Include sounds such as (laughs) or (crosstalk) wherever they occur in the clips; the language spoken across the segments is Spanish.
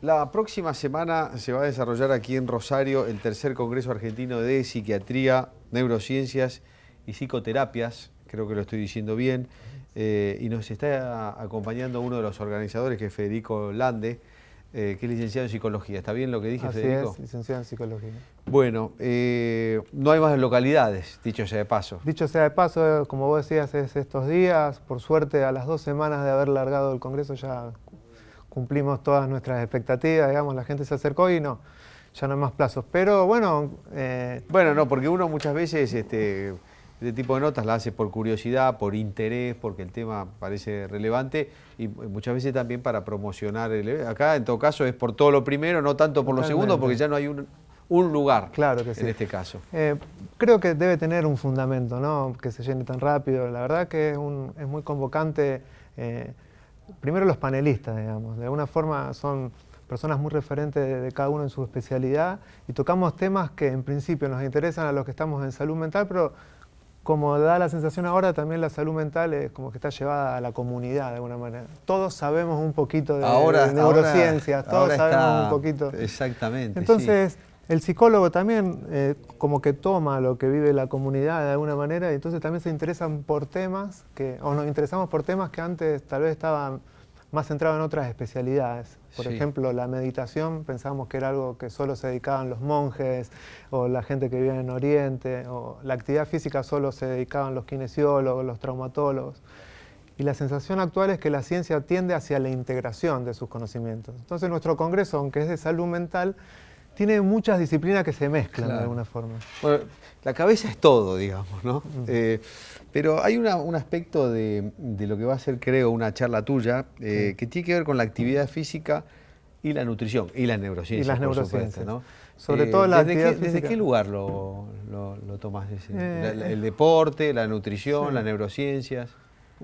La próxima semana se va a desarrollar aquí en Rosario el tercer Congreso Argentino de Psiquiatría, Neurociencias y Psicoterapias, creo que lo estoy diciendo bien, eh, y nos está acompañando uno de los organizadores, que es Federico Lande, eh, que es licenciado en Psicología. ¿Está bien lo que dije, Así Es, licenciado en Psicología. Bueno, eh, no hay más localidades, dicho sea de paso. Dicho sea de paso, como vos decías, es estos días, por suerte a las dos semanas de haber largado el Congreso ya cumplimos todas nuestras expectativas, digamos, la gente se acercó y no, ya no hay más plazos. Pero bueno... Eh, bueno, no, porque uno muchas veces este, este, tipo de notas la hace por curiosidad, por interés, porque el tema parece relevante y muchas veces también para promocionar. Acá, en todo caso, es por todo lo primero, no tanto por lo segundo, porque ya no hay un, lugar en este caso. Eh, creo que debe tener un fundamento, ¿no? Que se llene tan rápido. La verdad que es, muy convocante. Eh, primero los panelistas, digamos, de alguna forma son personas muy referentes de, cada uno en su especialidad y tocamos temas que en principio nos interesan a los que estamos en salud mental, pero como da la sensación ahora, también la salud mental es como que está llevada a la comunidad de alguna manera. Todos sabemos un poquito de, neurociencias, todos sabemos un poquito. Exactamente. Entonces, el psicólogo también eh, como que toma lo que vive la comunidad de alguna manera y entonces también se interesan por temas que, o nos interesamos por temas que antes tal vez estaban más centrados en otras especialidades. Por ejemplo, la meditación pensábamos que era algo que solo se dedicaban los monjes o la gente que vivía en Oriente, o la actividad física solo se dedicaban los kinesiólogos, los traumatólogos. Y la sensación actual es que la ciencia tiende hacia la integración de sus conocimientos. Entonces nuestro congreso, aunque es de salud mental, tiene muchas disciplinas que se mezclan de alguna forma. la cabeza es todo, digamos, ¿no? Eh, pero hay un aspecto de, lo que va a ser, creo, una charla tuya, eh, que tiene que ver con la actividad física y la nutrición, y la neurociencia. Y las neurociencias. ¿no? Sobre eh, todo la desde qué, ¿Desde qué lugar lo, tomas? el deporte, la nutrición, las neurociencias.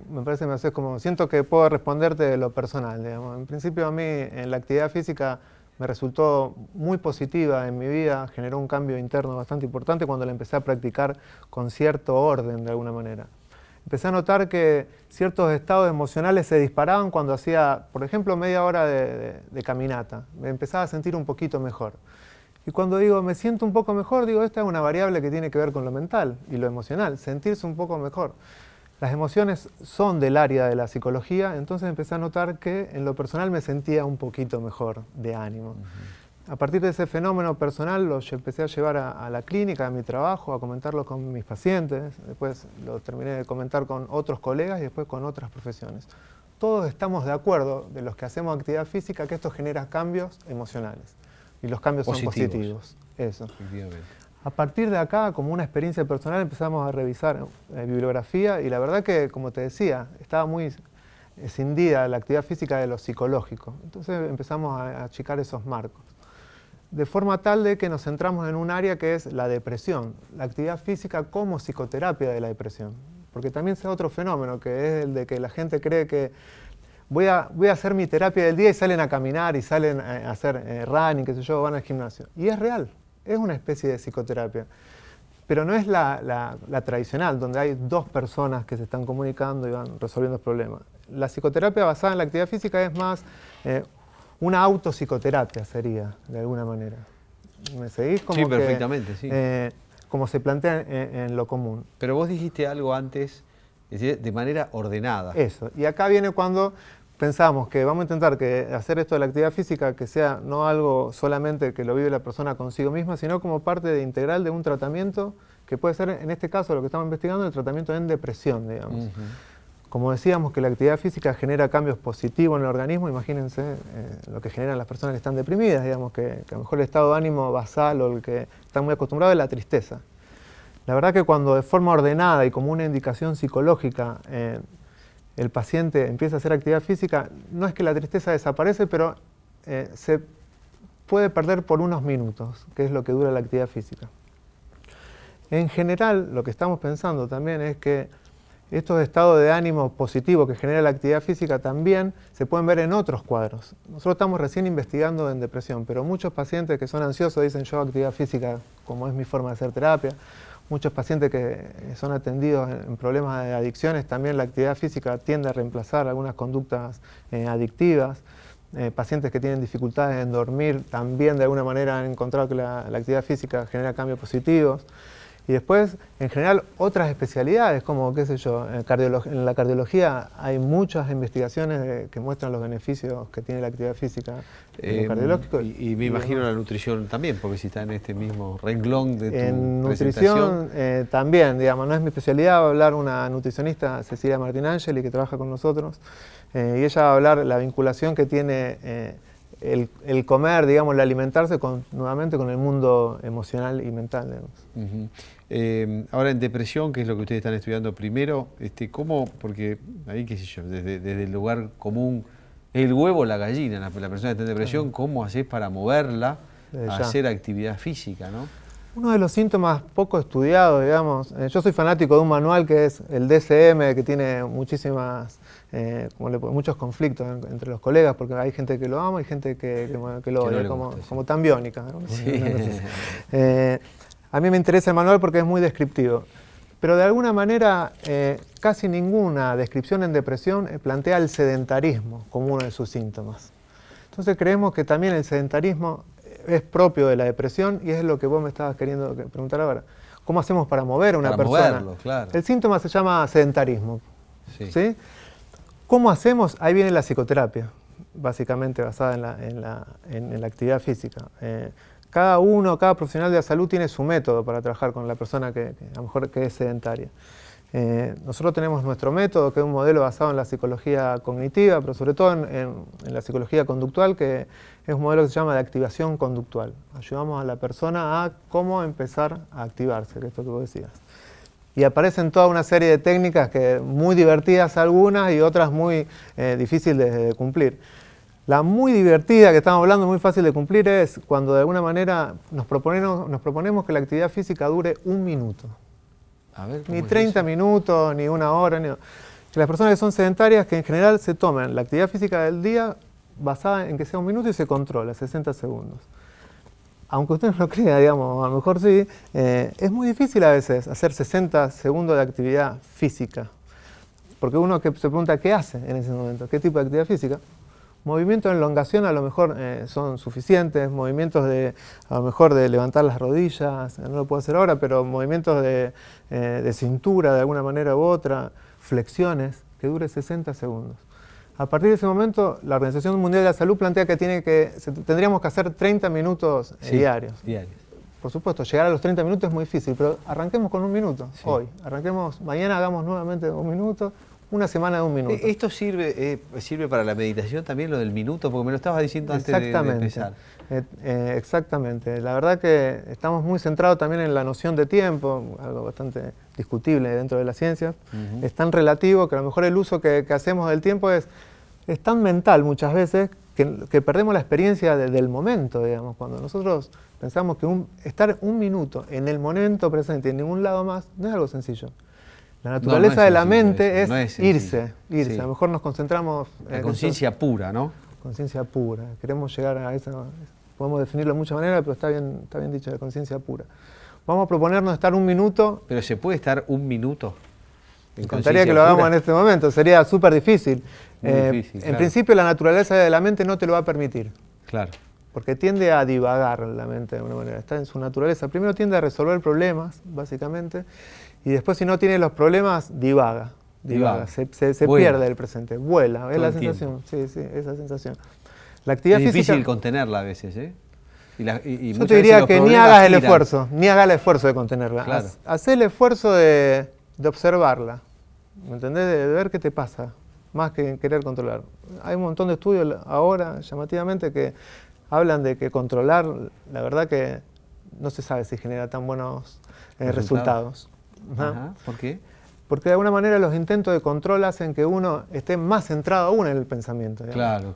Me parece, me haces como, siento que puedo responderte de lo personal, digamos. En principio a mí, en la actividad física me resultó muy positiva en mi vida, generó un cambio interno bastante importante cuando la empecé a practicar con cierto orden de alguna manera. Empecé a notar que ciertos estados emocionales se disparaban cuando hacía, por ejemplo, media hora de, caminata. Me empezaba a sentir un poquito mejor. Y cuando digo me siento un poco mejor, digo, esta es una variable que tiene que ver con lo mental y lo emocional, sentirse un poco mejor. Las emociones son del área de la psicología, entonces empecé a notar que en lo personal me sentía un poquito mejor de ánimo. A partir de ese fenómeno personal lo empecé a llevar a, la clínica, a mi trabajo, a comentarlo con mis pacientes, después lo terminé de comentar con otros colegas y después con otras profesiones. Todos estamos de acuerdo, de los que hacemos actividad física, que esto genera cambios emocionales y los cambios son positivos. Eso. A partir de acá, como una experiencia personal, empezamos a revisar eh, bibliografía y la verdad que, como te decía, estaba muy escindida la actividad física de lo psicológico. Entonces empezamos a achicar esos marcos. De forma tal de que nos centramos en un área que es la depresión, la actividad física como psicoterapia de la depresión. Porque también es otro fenómeno, que es el de que la gente cree que voy a, voy a hacer mi terapia del día y salen a caminar y salen a hacer eh, running, que sé yo, van al gimnasio. Y es real, es una especie de psicoterapia. Pero no es la, la, tradicional, donde hay dos personas que se están comunicando y van resolviendo problemas. La psicoterapia basada en la actividad física es más eh, una autopsicoterapia, sería, de alguna manera. ¿Me seguís? Como sí, perfectamente, sí. Eh, como se plantea en, lo común. Pero vos dijiste algo antes, de manera ordenada. Eso, y acá viene cuando pensamos que vamos a intentar que hacer esto de la actividad física que sea no algo solamente que lo vive la persona consigo misma, sino como parte integral de un tratamiento que puede ser, en este caso, lo que estamos investigando, el tratamiento en depresión, digamos. Como decíamos que la actividad física genera cambios positivos en el organismo, imagínense eh, lo que generan las personas que están deprimidas, digamos, que, a lo mejor el estado de ánimo basal o el que están muy acostumbrados es la tristeza. La verdad que cuando de forma ordenada y como una indicación psicológica eh, el paciente empieza a hacer actividad física, no es que la tristeza desaparece, pero eh, se puede perder por unos minutos, que es lo que dura la actividad física. En general, lo que estamos pensando también es que estos estados de ánimo positivo que genera la actividad física también se pueden ver en otros cuadros. Nosotros estamos recién investigando en depresión, pero muchos pacientes que son ansiosos dicen yo actividad física, como es mi forma de hacer terapia, muchos pacientes que son atendidos en problemas de adicciones, también la actividad física tiende a reemplazar algunas conductas eh, adictivas. Eh, pacientes que tienen dificultades en dormir también de alguna manera han encontrado que la actividad física genera cambios positivos. Y después, en general, otras especialidades, como, qué sé yo, en, la cardiología hay muchas investigaciones que muestran los beneficios que tiene la actividad física en el em, cardiológico. Y, me imagino la nutrición también, porque si está en este mismo renglón de tu En nutrición eh, también, digamos, no es mi especialidad, va a hablar una nutricionista, Cecilia Martín Angeli, que trabaja con nosotros, eh, y ella va a hablar la vinculación que tiene... Eh, el, comer, digamos, el alimentarse con, nuevamente con el mundo emocional y mental. Digamos. Em, ahora en depresión, que es lo que ustedes están estudiando primero, este, ¿cómo? Porque ahí, qué sé yo, desde, el lugar común, el huevo, la gallina, la, persona que está en depresión, ¿cómo haces para moverla eh, a hacer actividad física, Uno de los síntomas poco estudiados, digamos, eh, yo soy fanático de un manual que es el DSM, que tiene muchísimas, eh, como le, muchos conflictos entre los colegas, porque hay gente que lo ama y gente que, lo odia, como, tan biónica. ¿no? (laughs) A mí me interesa el manual porque es muy descriptivo. Pero de alguna manera, eh, casi ninguna descripción en depresión eh, plantea el sedentarismo como uno de sus síntomas. Entonces creemos que también el sedentarismo eh, es propio de la depresión y es lo que vos me estabas queriendo preguntar ahora. ¿Cómo hacemos para mover a una persona? El síntoma se llama sedentarismo. Sí. ¿Cómo hacemos? Ahí viene la psicoterapia, básicamente basada en la, actividad física cada uno, cada profesional de la salud tiene su método para trabajar con la persona que, a lo mejor que es sedentaria. Eh, nosotros tenemos nuestro método, que es un modelo basado en la psicología cognitiva, pero sobre todo en, la psicología conductual, que es un modelo que se llama de activación conductual. Ayudamos a la persona a cómo empezar a activarse, que es lo que vos decías. Y aparecen toda una serie de técnicas que muy divertidas algunas y otras muy eh, difíciles de cumplir. La muy divertida que estamos hablando, muy fácil de cumplir, es cuando de alguna manera nos proponemos, que la actividad física dure un minuto. ni 30 minutos, ni una hora. Que las personas que son sedentarias, que en general se toman la actividad física del día basada en que sea un minuto y se controla, 60 segundos. Aunque usted no lo (laughs) crea, digamos, a lo mejor sí, eh, es muy difícil a veces hacer 60 segundos de actividad física. Porque uno que se pregunta qué hace en ese momento, qué tipo de actividad física. Movimientos de elongación a lo mejor eh, son suficientes, movimientos de a lo mejor de levantar las rodillas, eh, no lo puedo hacer ahora, pero movimientos eh, de, cintura de alguna manera u otra, flexiones, que dure 60 segundos. A partir de ese momento, la Organización Mundial de la Salud plantea que, tiene que tendríamos que hacer 30 minutos diarios. Por supuesto, llegar a los 30 minutos es muy difícil, pero arranquemos con un minuto hoy. Arranquemos, mañana hagamos nuevamente un minuto, una semana de un minuto. E, esto sirve, eh, sirve para la meditación también, lo del minuto, porque me lo estabas diciendo antes de, empezar. Eh, eh, exactamente. La verdad que estamos muy centrados también en la noción de tiempo, algo bastante discutible dentro de la ciencia. Es tan relativo que a lo mejor el uso que, hacemos del tiempo es, es tan mental muchas veces que, perdemos la experiencia del momento, digamos, cuando nosotros pensamos que un, estar un minuto en el momento presente en ningún lado más no es algo sencillo. La naturaleza de la mente es, irse, irse. A lo mejor nos concentramos en... La conciencia pura, ¿no? Conciencia pura. Queremos llegar a esa... Podemos definirlo de muchas maneras, pero está bien, está bien dicho, la conciencia pura. Vamos a proponernos estar un minuto. Pero se puede estar un minuto. Me encantaría que lo hagamos en este momento, sería súper eh, difícil. En principio la naturaleza de la mente no te lo va a permitir. Claro. Porque tiende a divagar la mente de una manera, está en su naturaleza. Primero tiende a resolver problemas, básicamente, y después si no tiene los problemas, divaga. Divaga, se, se, pierde el presente, vuela, es la sensación, sí, sí, esa sensación. La actividad es difícil contenerla a veces, ¿eh? yo te diría que ni hagas el esfuerzo, ni hagas el esfuerzo de contenerla. Claro. el esfuerzo de, observarla, ¿me entendés? De, ver qué te pasa, más que querer controlar. Hay un montón de estudios ahora, llamativamente, que hablan de que controlar, la verdad que no se sabe si genera tan buenos eh, resultados. ¿Por qué? Porque de alguna manera los intentos de control hacen que uno esté más centrado aún en el pensamiento.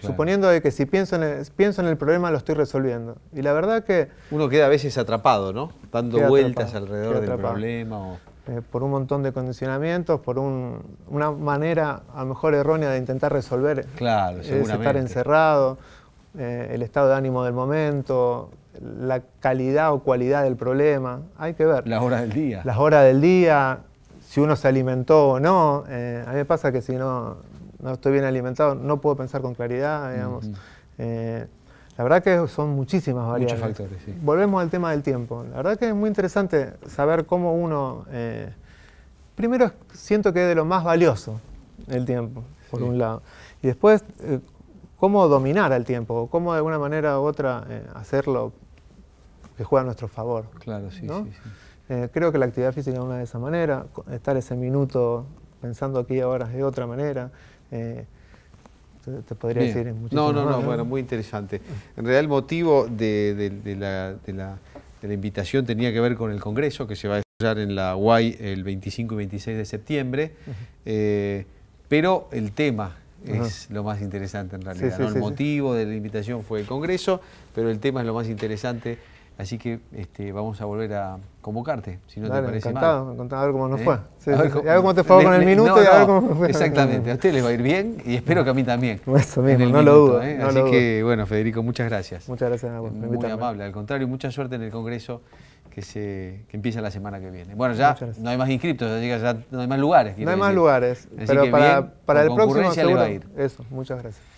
Suponiendo de que si pienso en, el, pienso en el problema lo estoy resolviendo. Y la verdad que... Uno queda a veces atrapado, ¿no? Dando vueltas alrededor del problema. O... Eh, por un montón de condicionamientos, por una manera a lo mejor errónea de intentar resolver. Claro, estar encerrado, eh, el estado de ánimo del momento, la calidad o cualidad del problema, hay que ver. Las horas del día. Las horas del día, si uno se alimentó o no. Eh, a mí me pasa que si no, no estoy bien alimentado, no puedo pensar con claridad, digamos. Eh, la verdad que son muchísimas variables. Muchos factores, sí. Volvemos al tema del tiempo. La verdad que es muy interesante saber cómo uno... Eh, primero siento que es de lo más valioso el tiempo, por un lado. Y después, cómo dominar al tiempo, cómo de alguna manera u otra hacerlo que juega a nuestro favor. Claro, sí, sí, eh, creo que la actividad física es una de esa manera, estar ese minuto pensando aquí ahora de otra manera. Eh, te, podría decir muchísimo No, no, no, no, bueno, muy interesante. En realidad el motivo de, la, invitación tenía que ver con el Congreso que se va a desarrollar en la UAI el 25 y 26 de septiembre, eh, pero el tema es lo más interesante en realidad. El motivo de la invitación fue el Congreso, pero el tema es lo más interesante Así que este, vamos a volver a convocarte, si no te parece mal. Encantado, a ver cómo nos ¿Eh? fue. a, ver cómo, te fue con el minuto y a ver cómo fue. Exactamente, a usted les va a ir bien y espero que a mí también. (laughs) Eso mismo, no lo dudo. ¿eh? Así que, bueno, Federico, muchas gracias. Muchas gracias a vos. Muy amable, al contrario, mucha suerte en el Congreso que, se, empieza la semana que viene. Bueno, ya no hay más inscriptos, ya, ya no hay más lugares. No hay más lugares, pero para, el próximo seguro, va a ir. Eso, muchas gracias.